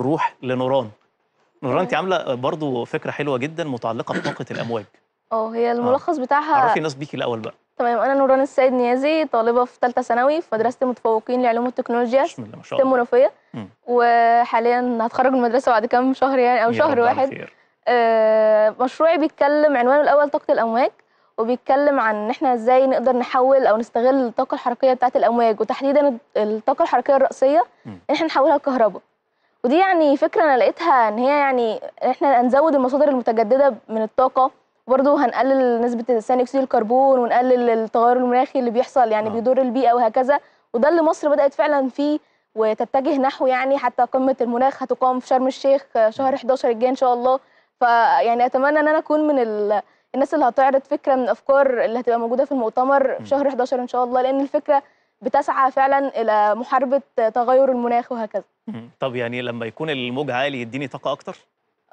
نروح لنوران نوران انت عامله برضو فكره حلوه جدا متعلقه بطاقه الامواج اه هي الملخص آه. بتاعها عرفي الناس بيكي الاول بقى تمام انا نوران السيد نيازي طالبه في ثالثه ثانوي في مدرسه المتفوقين لعلوم التكنولوجيا بسم الله ما شاء الله منوفيه وحاليا هتخرج من المدرسه بعد كام شهر يعني او شهر واحد آه مشروعي بيتكلم عنوانه الاول طاقه الامواج وبيتكلم عن ان احنا ازاي نقدر نحول او نستغل الطاقه الحركيه بتاعه الامواج وتحديدا الطاقه الحركيه الراسيه ان احنا نحولها لكهرباء ودي يعني فكره انا لقيتها ان هي يعني احنا هنزود المصادر المتجدده من الطاقه برضه هنقلل نسبه ثاني اكسيد الكربون ونقلل التغير المناخي اللي بيحصل يعني آه. بيضر البيئه وهكذا وده اللي مصر بدات فعلا فيه وتتجه نحو يعني حتى قمه المناخ هتقام في شرم الشيخ شهر 11 آه. الجاي ان شاء الله فيعني اتمنى ان انا اكون من ال... الناس اللي هتعرض فكره من الافكار اللي هتبقى موجوده في المؤتمر في شهر 11 ان شاء الله لان الفكره بتسعى فعلا الى محاربه تغير المناخ وهكذا طب يعني لما يكون الموج عالي يديني طاقه اكتر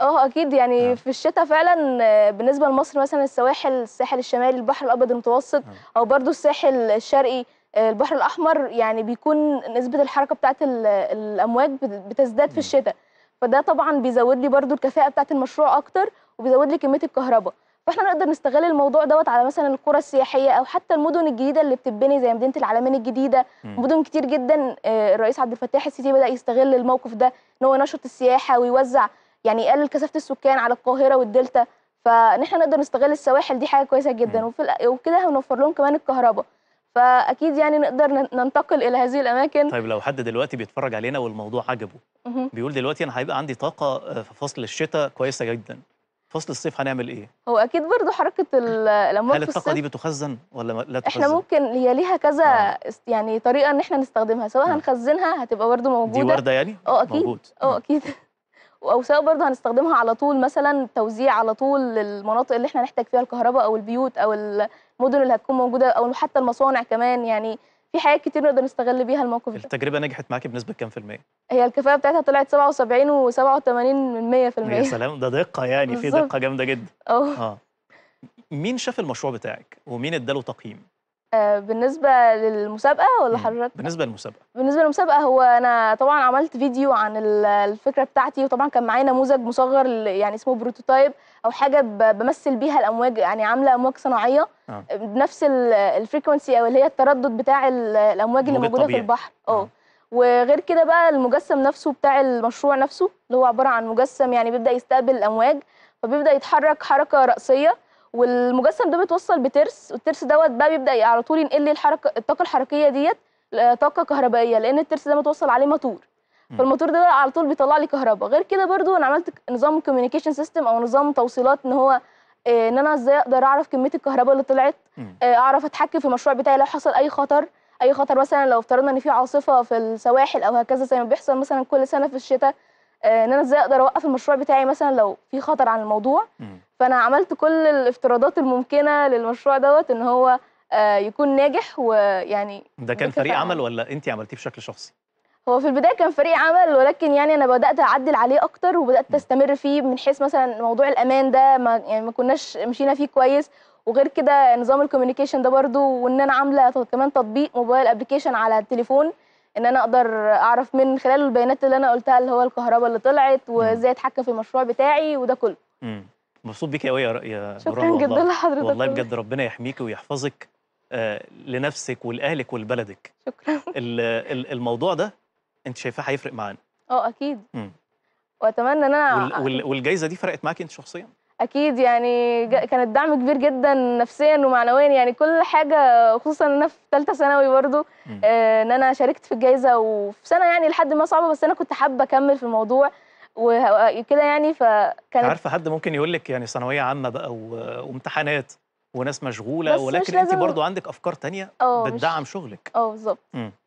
اه اكيد يعني آه. في الشتاء فعلا آه، بالنسبه لمصر مثلا السواحل الساحل الشمالي البحر الابيض المتوسط آه. او برضو الساحل الشرقي آه، البحر الاحمر يعني بيكون نسبه الحركه بتاعه الامواج بتزداد في نعم. الشتاء فده طبعا بيزود لي برضو الكفاءه بتاعه المشروع اكتر وبيزود لي كميه الكهرباء فاحنا نقدر نستغل الموضوع دوت على مثلا القرى السياحيه او حتى المدن الجديده اللي بتتبني زي مدينه العلمين الجديده م. مدن كتير جدا آه، الرئيس عبد الفتاح السيسي بدا يستغل الموقف ده ان هو ينشط السياحه ويوزع يعني يقلل كثافه السكان على القاهره والدلتا فان احنا نقدر نستغل السواحل دي حاجه كويسه جدا وكده هنوفر لهم كمان الكهرباء فاكيد يعني نقدر ننتقل الى هذه الاماكن طيب لو حد دلوقتي بيتفرج علينا والموضوع عجبه بيقول دلوقتي انا هيبقى عندي طاقه آه، في فصل الشتاء كويسه جدا فصل الصيف هنعمل ايه؟ هو اكيد برضه حركه الاموال هل الطاقه دي بتخزن ولا لا تخزن؟ احنا ممكن هي ليها كذا آه. يعني طريقه ان احنا نستخدمها سواء آه. هنخزنها هتبقى برضه موجوده دي ورده يعني؟ اه اكيد موجود اه, آه. اكيد او سواء برضه هنستخدمها على طول مثلا توزيع على طول للمناطق اللي احنا نحتاج فيها الكهرباء او البيوت او المدن اللي هتكون موجوده او حتى المصانع كمان يعني في حاجات كتير نقدر نستغل بيها الموقف ده التجربه نجحت معاكي بنسبه كام في الميه هي الكفاءه بتاعتها طلعت 77 و87 من 100 في المية يا سلام ده دقه يعني في دقه جامده جدا اه. اه مين شاف المشروع بتاعك ومين اداله تقييم آه، بالنسبه للمسابقه ولا حضرتك بالنسبه للمسابقه بالنسبه للمسابقه هو انا طبعا عملت فيديو عن الفكره بتاعتي وطبعا كان معايا نموذج مصغر يعني اسمه بروتوتايب او حاجه بمثل بيها الامواج يعني عامله امواج صناعيه آه. بنفس الفريكونسي او اللي هي التردد بتاع الامواج اللي موجوده طبيعي. في البحر آه. وغير كده بقى المجسم نفسه بتاع المشروع نفسه اللي هو عباره عن مجسم يعني بيبدا يستقبل الامواج فبيبدا يتحرك حركه راسيه والمجسم ده بيتوصل بترس والترس دوت بقى بيبدا على طول ينقل لي الحركه الطاقه الحركيه ديت طاقه كهربائيه لان الترس ده متوصل عليه موتور فالموتور ده على طول بيطلع لي كهرباء غير كده برضو انا عملت نظام كوميونيكيشن سيستم او نظام توصيلات ان هو آه، ان انا ازاي اقدر اعرف كميه الكهرباء اللي طلعت آه، اعرف اتحكم في المشروع بتاعي لو حصل اي خطر اي خطر مثلا لو افترضنا ان في عاصفه في السواحل او هكذا زي ما بيحصل مثلا كل سنه في الشتاء آه، ان انا ازاي اقدر اوقف المشروع بتاعي مثلا لو في خطر عن الموضوع فانا عملت كل الافتراضات الممكنه للمشروع دوت ان هو آه، يكون ناجح ويعني ده كان فريق عمل ولا انت عملتيه بشكل شخصي هو في البدايه كان فريق عمل ولكن يعني انا بدات اعدل عليه اكتر وبدات استمر فيه من حيث مثلا موضوع الامان ده ما يعني ما كناش مشينا فيه كويس وغير كده نظام الكوميونيكيشن ده برضو وان انا عامله كمان تطبيق موبايل ابلكيشن على التليفون ان انا اقدر اعرف من خلال البيانات اللي انا قلتها اللي هو الكهرباء اللي طلعت وازاي اتحكم في المشروع بتاعي وده كله امم مبسوط بيك قوي يا يا شكرا جدا لحضرتك والله بجد ربنا يحميك ويحفظك آه، لنفسك ولاهلك ولبلدك شكرا الموضوع ده انت شايفاه هيفرق معانا اه اكيد مم. واتمنى ان انا والجائزه دي فرقت معاكي انت شخصيا اكيد يعني كانت دعم كبير جدا نفسيا ومعنويا يعني كل حاجه خصوصا ان انا في ثالثه ثانوي برضو آه، ان انا شاركت في الجائزه وفي سنه يعني لحد ما صعبه بس انا كنت حابه اكمل في الموضوع وكده يعني فكان عارفه حد ممكن يقول لك يعني ثانويه عامه بقى وامتحانات وناس مشغوله ولكن انت برضو عندك افكار تانية آه، بتدعم شغلك اه بالظبط